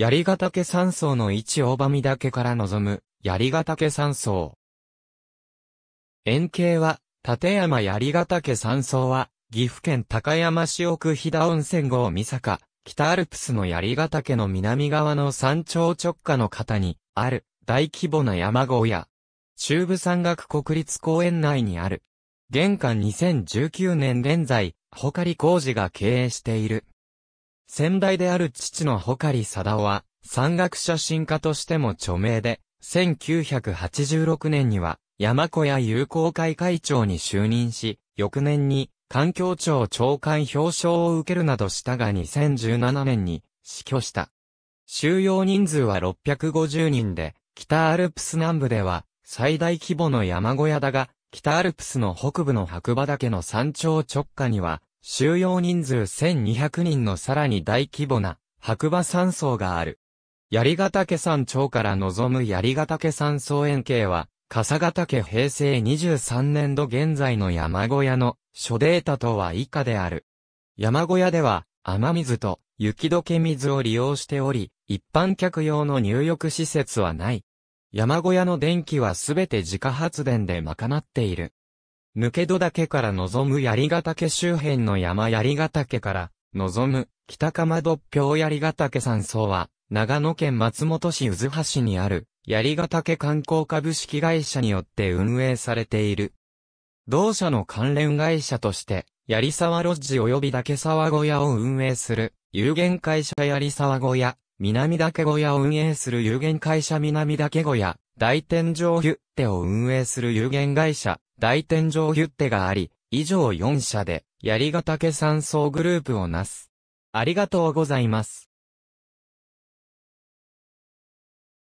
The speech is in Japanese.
槍ヶ岳山荘の一大場岳から望む、槍ヶ岳山荘。円形は、立山槍ヶ岳山荘は、岐阜県高山市奥飛騨温泉郷三坂、北アルプスの槍ヶ岳の南側の山頂直下の方に、ある、大規模な山小屋。中部山岳国立公園内にある。玄関2019年現在、かり工事が経営している。先代である父のリ・サ貞夫は、山岳写真家としても著名で、1986年には、山小屋友好会会長に就任し、翌年に、環境庁長官表彰を受けるなどしたが2017年に死去した。収容人数は650人で、北アルプス南部では最大規模の山小屋だが、北アルプスの北部の白馬岳の山頂直下には収容人数1200人のさらに大規模な白馬山荘がある。槍ヶ岳山頂から望む槍ヶ岳山荘円形は、笠ヶ岳平成23年度現在の山小屋の諸データとは以下である。山小屋では雨水と雪解け水を利用しており、一般客用の入浴施設はない。山小屋の電気はすべて自家発電で賄っている。抜け戸岳から望む槍ヶ岳周辺の山槍ヶ岳から望む北鎌独標槍ヶ岳山荘は長野県松本市渦橋にある槍ヶ岳観光株式会社によって運営されている。同社の関連会社として槍沢ロッジ及び岳沢小屋を運営する有限会社槍沢小屋、南岳小屋を運営する有限会社南岳小屋、大天井ヒュッテを運営する有限会社、大天井ヒュッテがあり、以上4社で、槍ヶ岳山荘グループをなす。ありがとうございます。